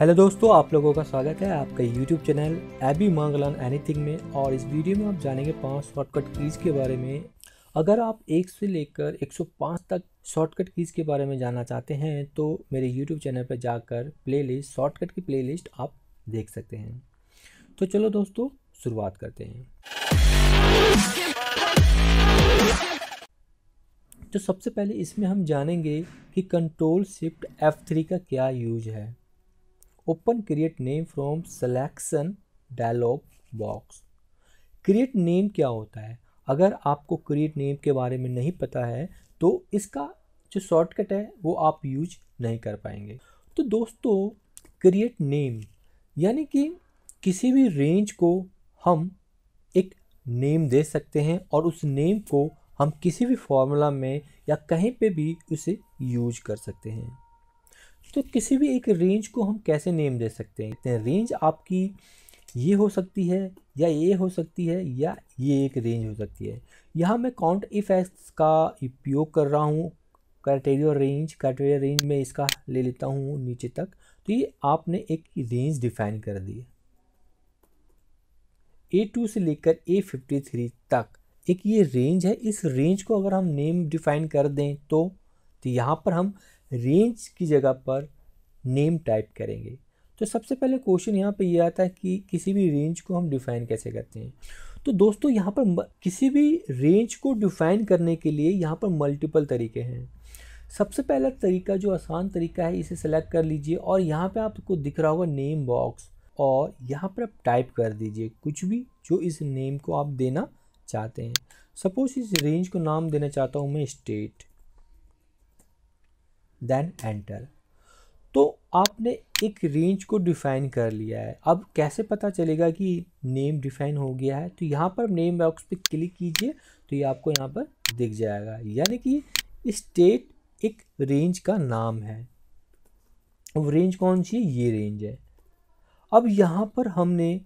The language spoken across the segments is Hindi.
हेलो दोस्तों आप लोगों का स्वागत है आपका यूट्यूब चैनल एबी मांगलान एनीथिंग में और इस वीडियो में आप जानेंगे पांच शॉर्टकट कीज़ के बारे में अगर आप एक से लेकर 105 तक शॉर्टकट कीज़ के बारे में जानना चाहते हैं तो मेरे यूट्यूब चैनल पर जाकर प्लेलिस्ट शॉर्टकट की प्लेलिस्ट आप देख सकते हैं तो चलो दोस्तों शुरुआत करते हैं तो सबसे पहले इसमें हम जानेंगे कि कंट्रोल शिफ्ट एफ थ्री का क्या यूज है open create name from selection dialog box create name क्या होता है अगर आपको create name के बारे में नहीं पता है तो इसका जो शॉर्टकट है वो आप यूज नहीं कर पाएंगे तो दोस्तों create name यानी कि किसी भी रेंज को हम एक नेम दे सकते हैं और उस नेम को हम किसी भी फॉर्मूला में या कहीं पे भी उसे यूज कर सकते हैं तो किसी भी एक रेंज को हम कैसे नेम दे सकते हैं इतने रेंज आपकी ये हो सकती है या ये हो सकती है या ये एक रेंज हो सकती है यहाँ मैं काउंट इफेक्ट्स का उपयोग कर रहा हूँ क्राइटेरिया रेंज क्राइटेरिया रेंज में इसका ले लेता हूँ नीचे तक तो ये आपने एक रेंज डिफाइन कर दी है ए टू से लेकर ए फिफ्टी थ्री तक एक ये रेंज है इस रेंज को अगर हम नेम डिफाइन कर दें तो, तो यहाँ पर हम रेंज की जगह पर नेम टाइप करेंगे तो सबसे पहले क्वेश्चन यहाँ पे ये यह आता है कि किसी भी रेंज को हम डिफ़ाइन कैसे करते हैं तो दोस्तों यहाँ पर किसी भी रेंज को डिफ़ाइन करने के लिए यहाँ पर मल्टीपल तरीके हैं सबसे पहला तरीका जो आसान तरीका है इसे सेलेक्ट कर लीजिए और यहाँ पे आपको दिख रहा होगा नेम बॉक्स और यहाँ पर आप टाइप कर दीजिए कुछ भी जो इस नेम को आप देना चाहते हैं सपोज़ इस रेंज को नाम देना चाहता हूँ मैं स्टेट देन एंटर तो आपने एक रेंज को डिफ़ाइन कर लिया है अब कैसे पता चलेगा कि नेम डिफ़ाइन हो गया है तो यहाँ पर नेम बॉक्स पे क्लिक कीजिए तो ये आपको यहाँ पर दिख जाएगा यानी कि स्टेट एक रेंज का नाम है वो रेंज कौन सी है ये रेंज है अब यहाँ पर हमने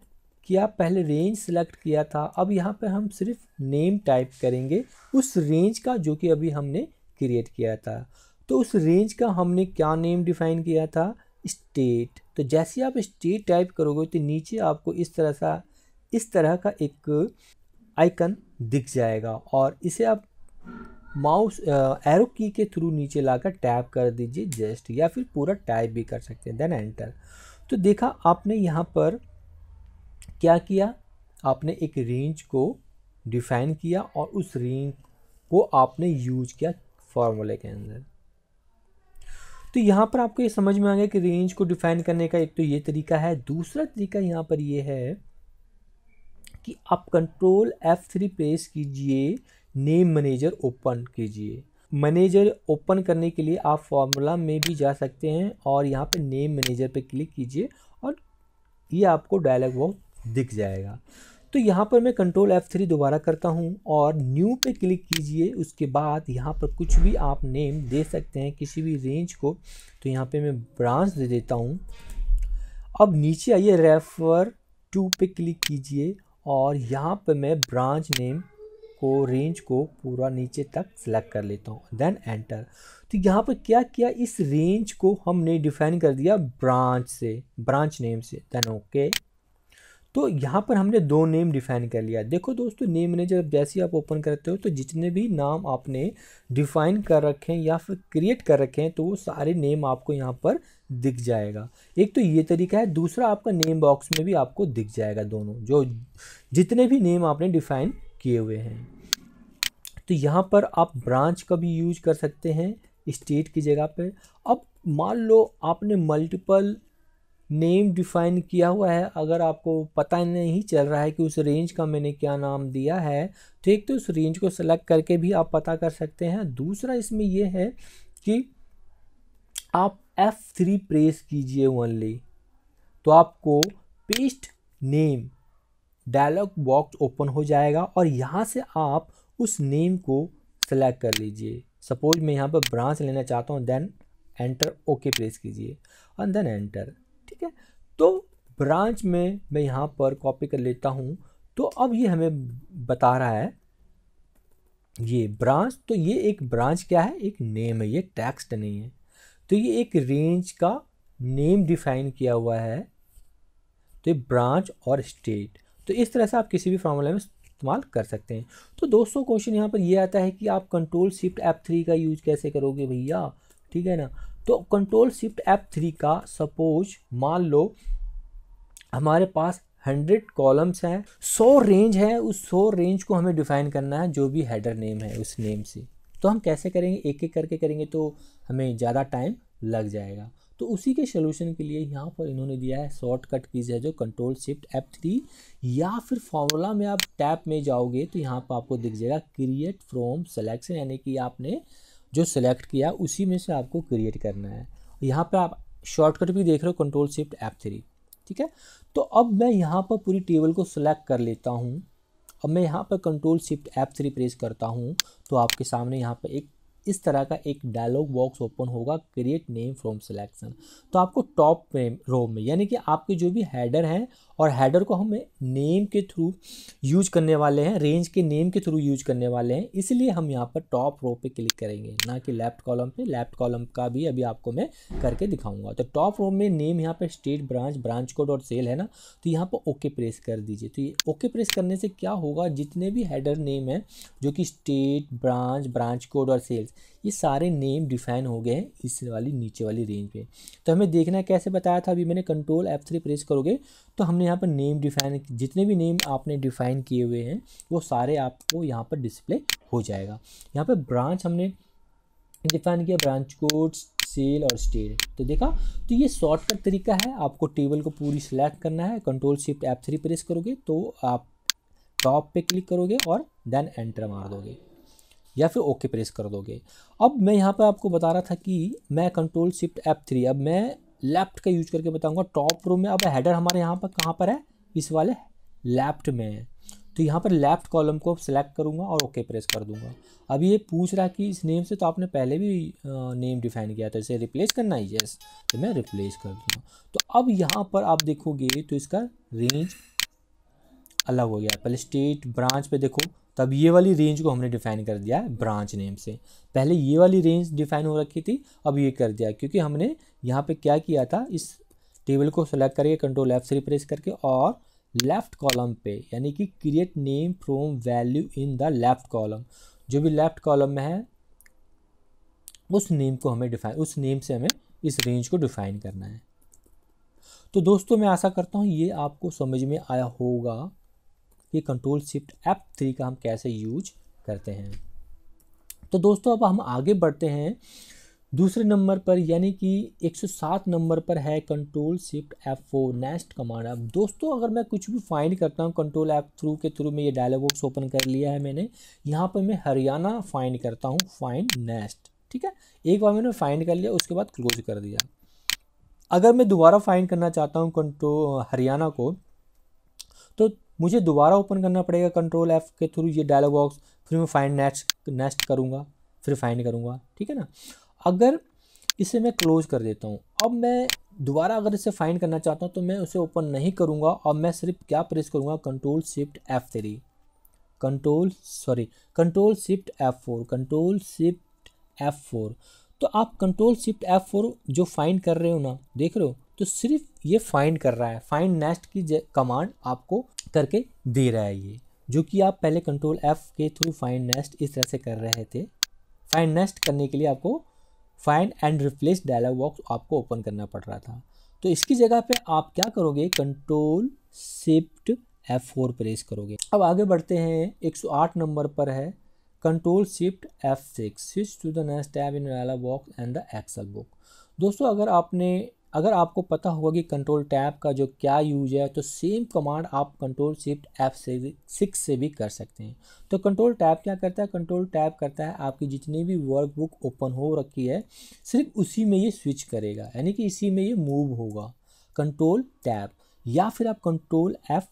किया पहले रेंज सेलेक्ट किया था अब यहाँ पर हम सिर्फ नेम टाइप करेंगे उस रेंज का जो कि अभी हमने क्रिएट किया था तो उस रेंज का हमने क्या नेम डिफाइन किया था स्टेट तो जैसे आप स्टेट टाइप करोगे तो नीचे आपको इस तरह सा इस तरह का एक आइकन दिख जाएगा और इसे आप माउस एरो की के थ्रू नीचे लाकर टैप कर दीजिए जस्ट या फिर पूरा टाइप भी कर सकते हैं देन एंटर तो देखा आपने यहाँ पर क्या किया आपने एक रेंज को डिफाइन किया और उस रेंज को आपने यूज किया फॉर्मूले के अंदर तो यहाँ पर आपको ये समझ में आ गया कि रेंज को डिफाइन करने का एक तो ये तरीका है दूसरा तरीका यहाँ पर ये है कि आप कंट्रोल एफ थ्री प्रेस कीजिए नेम मैनेजर ओपन कीजिए मैनेजर ओपन करने के लिए आप फॉर्मूला में भी जा सकते हैं और यहाँ पे नेम मैनेजर पे क्लिक कीजिए और ये आपको डायलॉग बॉक्स दिख जाएगा तो यहाँ पर मैं कंट्रोल एफ़ थ्री दोबारा करता हूँ और न्यू पे क्लिक कीजिए उसके बाद यहाँ पर कुछ भी आप नेम दे सकते हैं किसी भी रेंज को तो यहाँ पे मैं ब्रांच दे देता हूँ अब नीचे आइए रेफर टू पे क्लिक कीजिए और यहाँ पर मैं ब्रांच नेम को रेंज को पूरा नीचे तक सेलेक्ट कर लेता हूँ देन एंटर तो यहाँ पर क्या किया इस रेंज को हमने डिफाइन कर दिया ब्रांच से ब्रांच नेम से देन ओके okay. तो यहाँ पर हमने दो नेम डिफाइन कर लिया देखो दोस्तों नेम ने जब जैसे आप ओपन करते हो तो जितने भी नाम आपने डिफाइन कर रखे हैं या फिर क्रिएट कर रखे हैं तो वो सारे नेम आपको यहाँ पर दिख जाएगा एक तो ये तरीका है दूसरा आपका नेम बॉक्स में भी आपको दिख जाएगा दोनों जो जितने भी नेम आपने डिफाइन किए हुए हैं तो यहाँ पर आप ब्रांच का भी यूज कर सकते हैं स्टेट की जगह पर अब मान लो आपने मल्टीपल नेम डिफाइन किया हुआ है अगर आपको पता नहीं चल रहा है कि उस रेंज का मैंने क्या नाम दिया है तो एक तो उस रेंज को सेलेक्ट करके भी आप पता कर सकते हैं दूसरा इसमें यह है कि आप F3 प्रेस कीजिए ओनली तो आपको paste name dialog box open हो जाएगा और यहाँ से आप उस नेम को सेलेक्ट कर लीजिए सपोज मैं यहाँ पर ब्रांच लेना चाहता हूँ देन एंटर ओके प्रेस कीजिए और देन एंटर ठीक है तो ब्रांच में मैं यहाँ पर कॉपी कर लेता हूँ तो अब ये हमें बता रहा है ये ब्रांच तो ये एक ब्रांच क्या है एक नेम है ये टेक्स्ट नहीं है तो ये एक रेंज का नेम डिफाइन किया हुआ है तो ये ब्रांच और स्टेट तो इस तरह से आप किसी भी फॉर्मूला में इस्तेमाल कर सकते हैं तो दोस्तों क्वेश्चन यहाँ पर ये आता है कि आप कंट्रोल शिफ्ट एप थ्री का यूज कैसे करोगे भैया ठीक है ना तो कंट्रोल शिफ्ट एप थ्री का सपोज मान लो हमारे पास हंड्रेड कॉलम्स हैं सौ रेंज है उस सौ रेंज को हमें डिफाइन करना है जो भी हेडर नेम है उस नेम से तो हम कैसे करेंगे एक एक करके करेंगे तो हमें ज़्यादा टाइम लग जाएगा तो उसी के सोल्यूशन के लिए यहाँ पर इन्होंने दिया है शॉर्टकट कीज है जो कंट्रोल शिफ्ट एप थ्री या फिर फॉर्मूला में आप टैप में जाओगे तो यहाँ पर आपको दिख जाएगा क्रिएट फ्रॉम सेलेक्शन यानी कि आपने जो सिलेक्ट किया उसी में से आपको क्रिएट करना है यहाँ पे आप शॉर्टकट भी देख रहे हो कंट्रोल शिफ्ट एप थ्री ठीक है तो अब मैं यहाँ पर पूरी टेबल को सिलेक्ट कर लेता हूँ अब मैं यहाँ पर control shift F three press करता हूँ तो आपके सामने यहाँ पर एक इस तरह का एक डायलॉग बॉक्स ओपन होगा क्रिएट नेम फ्रॉम सिलेक्शन तो आपको टॉप रो में यानी कि आपके जो भी हैडर हैं और हैडर को हम नेम के थ्रू यूज करने वाले हैं रेंज के नेम के थ्रू यूज करने वाले हैं इसलिए हम यहाँ पर टॉप रो पे क्लिक करेंगे ना कि लेफ्ट कॉलम पे लेफ्ट कॉलम का भी अभी आपको मैं करके दिखाऊंगा तो टॉप रो में नेम यहाँ पर स्टेट ब्रांच ब्रांच कोड और सेल है ना तो यहाँ पर ओके प्रेस कर दीजिए तो ये ओके प्रेस करने से क्या होगा जितने भी हैडर नेम हैं जो कि स्टेट ब्रांच ब्रांच कोड और सेल रेंज ये सारे नेम डिफाइन हो गए हैं इस वाली नीचे वाली रेंज पे तो हमें देखना कैसे बताया था अभी मैंने कंट्रोल एफ थ्री प्रेस करोगे तो हमने यहाँ पर नेम डिफाइन जितने भी नेम आपने डिफाइन किए हुए हैं वो सारे आपको यहाँ पर डिस्प्ले हो जाएगा यहाँ पर ब्रांच हमने डिफाइन किया ब्रांच कोड्स सेल और स्टेट तो देखा तो ये शॉर्टकट तरीका है आपको टेबल को पूरी सिलेक्ट करना है control shift F three press करोगे तो आप टॉप पे क्लिक करोगे और देन एंटर मार दोगे या फिर ओके प्रेस कर दोगे अब मैं यहाँ पर आपको बता रहा था कि मैं कंट्रोल शिफ्ट एप थ्री अब मैं लेफ्ट का यूज करके बताऊंगा टॉप रो में अब हेडर हमारे यहाँ पर कहाँ पर है इस वाले लेफ्ट में है तो यहाँ पर लेफ्ट कॉलम को सिलेक्ट करूँगा और ओके प्रेस कर दूंगा अब ये पूछ रहा कि इस नेम से तो आपने पहले भी नेम डिफाइन किया था इसे रिप्लेस करना है यस तो मैं रिप्लेस कर दूंगा तो अब यहाँ पर आप देखोगे तो इसका रेंज अलग हो गया पहले स्टेट ब्रांच पे देखो तो अब ये वाली रेंज को हमने डिफाइन कर दिया है ब्रांच नेम से पहले ये वाली रेंज डिफाइन हो रखी थी अब ये कर दिया क्योंकि हमने यहाँ पे क्या किया था इस टेबल को सेलेक्ट करके कंट्रोल एफ से रिप्रेस करके और लेफ़्ट कॉलम पे यानी कि create name from value in the left column जो भी लेफ़्ट कॉलम में है उस नेम को हमें डिफाइन उस नेम से हमें इस रेंज को डिफाइन करना है तो दोस्तों मैं आशा करता हूँ ये आपको समझ में आया होगा कि कंट्रोल शिफ्ट एप थ्री का हम कैसे यूज करते हैं तो दोस्तों अब हम आगे बढ़ते हैं दूसरे नंबर पर यानी कि 107 नंबर पर है control shift F four next command अब दोस्तों अगर मैं कुछ भी फाइंड करता हूँ कंट्रोल एप थ्रू के थ्रू में ये डायलॉग बॉक्स ओपन कर लिया है मैंने यहाँ पर मैं हरियाणा फाइंड करता हूँ फाइंड नेक्स्ट ठीक है एक बार मैंने फाइंड कर लिया उसके बाद क्लोज कर दिया अगर मैं दोबारा फाइंड करना चाहता हूँ कंट्रो हरियाणा को तो मुझे दोबारा ओपन करना पड़ेगा कंट्रोल एफ के थ्रू ये डायलॉग बॉक्स फिर मैं फाइंड नेक्स्ट नेक्स्ट करूँगा फिर फाइंड करूँगा ठीक है ना अगर इसे मैं क्लोज कर देता हूँ अब मैं दोबारा अगर इसे फाइंड करना चाहता हूँ तो मैं उसे ओपन नहीं करूँगा और मैं सिर्फ क्या प्रेस करूँगा control shift F three control sorry control shift F four control shift F four तो आप कंट्रोल शिफ्ट एफ फोर जो फाइंड कर रहे हो ना देख रहे हो तो सिर्फ ये फाइंड कर रहा है फाइंड नेस्ट की कमांड आपको करके दे रहा है ये जो कि आप पहले कंट्रोल एफ़ के थ्रू फाइंड नेस्ट इस तरह से कर रहे थे फाइंड नेस्ट करने के लिए आपको find and replace dialog box आपको ओपन करना पड़ रहा था तो इसकी जगह पे आप क्या करोगे control shift F four press करोगे अब आगे बढ़ते हैं 108 नंबर पर है control shift F six switch to the next tab in dialog box and the Excel book दोस्तों अगर आपने अगर आपको पता होगा कि कंट्रोल टैब का जो क्या यूज है तो सेम कमांड आप कंट्रोल शिफ्ट एफ से भी सिक्स से भी कर सकते हैं तो कंट्रोल टैब क्या करता है कंट्रोल टैब करता है आपकी जितनी भी वर्कबुक ओपन हो रखी है सिर्फ उसी में ये स्विच करेगा यानी कि इसी में ये मूव होगा कंट्रोल टैब या फिर आप control F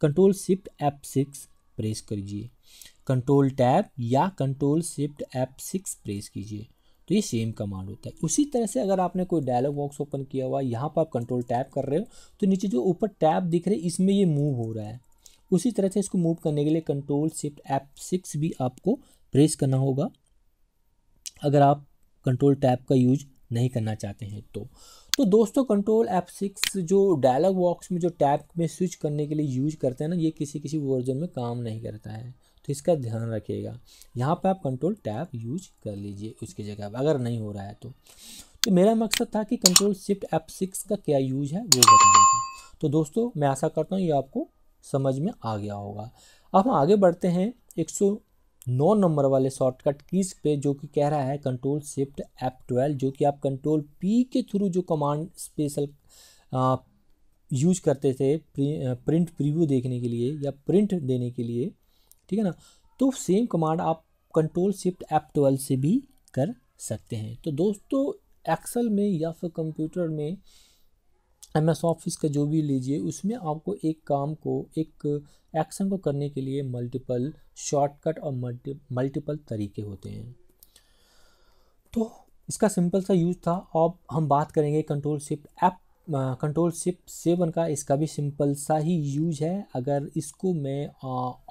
control shift F six press करिए कंट्रोल टैब या control shift F six press कीजिए तो ये सेम कमांड होता है उसी तरह से अगर आपने कोई डायलॉग बॉक्स ओपन किया हुआ यहाँ पर आप कंट्रोल टैप कर रहे हो तो नीचे जो ऊपर टैप दिख रहे इसमें ये मूव हो रहा है उसी तरह से इसको मूव करने के लिए कंट्रोल शिफ्ट एप सिक्स भी आपको प्रेस करना होगा अगर आप कंट्रोल टैप का यूज नहीं करना चाहते हैं तो तो दोस्तों कंट्रोल एप सिक्स जो डायलॉग बॉक्स में जो टैप में स्विच करने के लिए यूज करते हैं ना ये किसी किसी वर्जन में काम नहीं करता है तो इसका ध्यान रखिएगा यहाँ पर आप कंट्रोल टैब यूज कर लीजिए उसकी जगह अगर नहीं हो रहा है तो तो मेरा मकसद था कि कंट्रोल शिफ्ट एप सिक्स का क्या यूज है वो बताने का तो दोस्तों मैं आशा करता हूँ ये आपको समझ में आ गया होगा अब हम आगे बढ़ते हैं एक सौ नौ नंबर वाले शॉर्टकट कीज पे जो कि कह रहा है कंट्रोल शिफ्ट एप ट्वेल्व जो कि आप कंट्रोल पी के थ्रू जो कमांड स्पेशल यूज करते थे प्रिंट प्रीव्यू देखने के लिए या प्रिंट देने के लिए ठीक है ना तो सेम कमांड आप कंट्रोल शिफ्ट एप ट्वेल्व से भी कर सकते हैं तो दोस्तों एक्सल में या फिर कंप्यूटर में एम एस ऑफिस का जो भी लीजिए उसमें आपको एक काम को एक एक्शन को करने के लिए मल्टीपल शॉर्टकट और मल्टी मल्टीपल तरीके होते हैं तो इसका सिंपल सा यूज़ था अब हम बात करेंगे control shift F control shift seven का इसका भी सिंपल सा ही यूज है अगर इसको मैं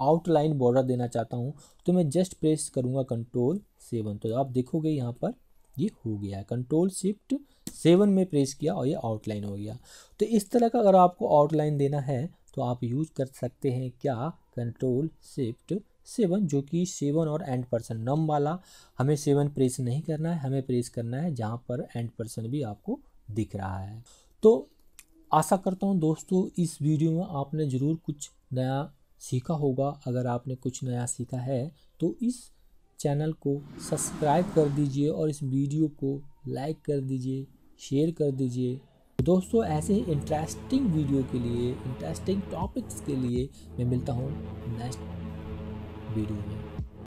आउटलाइन बॉर्डर देना चाहता हूँ तो मैं जस्ट प्रेस करूँगा कंट्रोल सेवन तो आप देखोगे यहाँ पर ये हो गया है कंट्रोल शिफ्ट सेवन में प्रेस किया और ये आउटलाइन हो गया तो इस तरह का अगर आपको आउटलाइन देना है तो आप यूज कर सकते हैं क्या कंट्रोल शिफ्ट सेवन जो कि सेवन और एंड पर्सन नम वाला हमें सेवन प्रेस नहीं करना है हमें प्रेस करना है जहाँ पर एंड पर्सन भी आपको दिख रहा है तो आशा करता हूँ दोस्तों इस वीडियो में आपने ज़रूर कुछ नया सीखा होगा अगर आपने कुछ नया सीखा है तो इस चैनल को सब्सक्राइब कर दीजिए और इस वीडियो को लाइक कर दीजिए शेयर कर दीजिए दोस्तों ऐसे ही इंटरेस्टिंग वीडियो के लिए इंटरेस्टिंग टॉपिक्स के लिए मैं मिलता हूँ नेक्स्ट वीडियो में